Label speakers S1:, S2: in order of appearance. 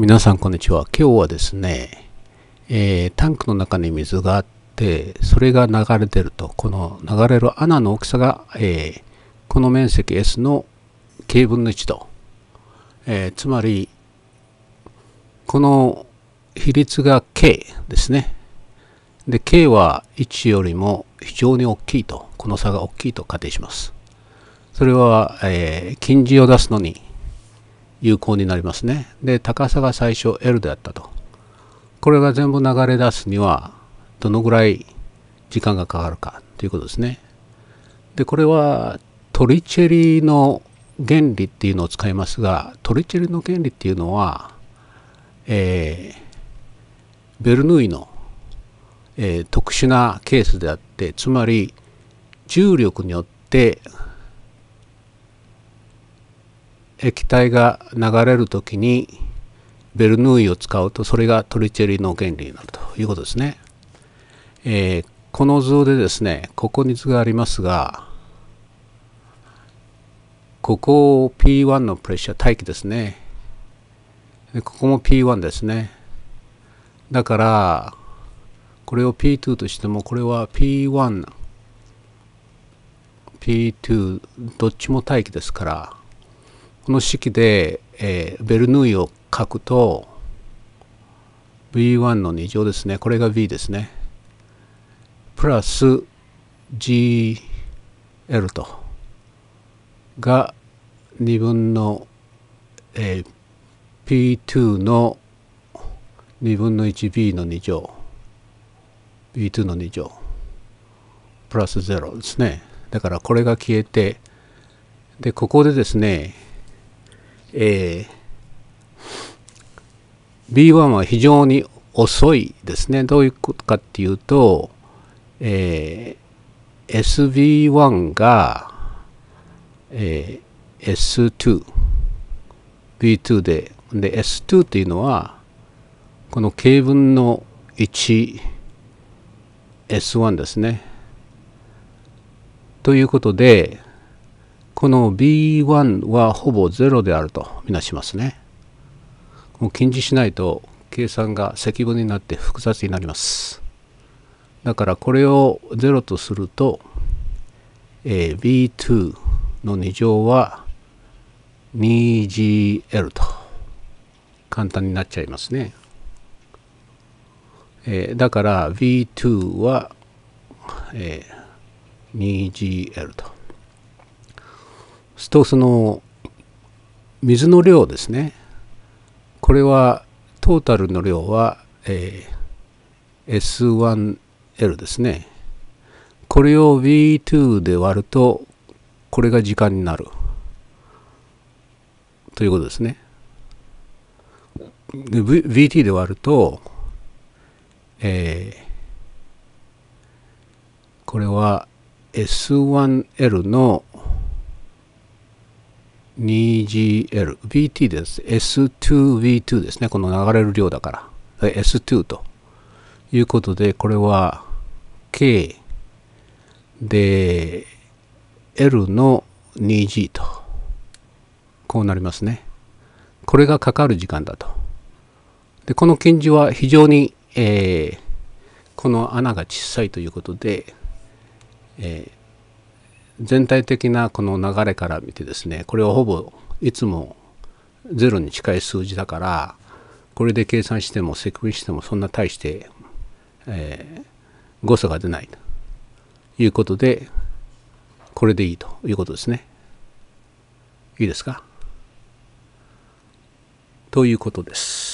S1: 皆さんこんにちは今日はですね、えー、タンクの中に水があってそれが流れてるとこの流れる穴の大きさが、えー、この面積 S の k 分の1と、えー、つまりこの比率が k ですねで k は1よりも非常に大きいとこの差が大きいと仮定しますそれは、えー、近似を出すのに有効になりますね。で、高さが最初 L であったと。これが全部流れ出すには、どのぐらい時間がかかるかということですね。で、これはトリチェリの原理っていうのを使いますが、トリチェリの原理っていうのは、えー、ベルヌーイの、えー、特殊なケースであって、つまり重力によって液体が流れる時にベルヌーイを使うとそれがトリチェリの原理になるということですね、えー、この図でですねここに図がありますがここを P1 のプレッシャー大気ですねでここも P1 ですねだからこれを P2 としてもこれは P1P2 どっちも大気ですからこの式で、えー、ベルヌイを書くと v 1の2乗ですねこれが V ですねプラス gl とが2分の、えー、p2 の2分の 1b の2乗 b2 の2乗プラス0ですねだからこれが消えてでここでですねえー、B1 は非常に遅いですね。どういうことかっていうと、えー、SB1 が、えー、S2、B2 で、で S2 っていうのは、この K 分の 1S1 ですね。ということで、この B1 はほぼ0であるとみなしますね。もう禁止しないと計算が積分になって複雑になります。だからこれを0とすると、えー、B2 の2乗は 2GL と簡単になっちゃいますね。えー、だから V2 は、えー、2GL とするとその水の量ですねこれはトータルの量は、えー、S1L ですねこれを V2 で割るとこれが時間になるということですねで v t で割ると、えー、これは S1L の 2GL、VT です。S2V2 ですね。この流れる量だから。S2 ということで、これは K で L の 2G と。こうなりますね。これがかかる時間だと。で、この検事は非常に、えー、この穴が小さいということで、えー全体的なこの流れから見てですねこれはほぼいつもゼロに近い数字だからこれで計算してもセクビしてもそんな大して、えー、誤差が出ないということでこれでいいということですね。いいですかということです。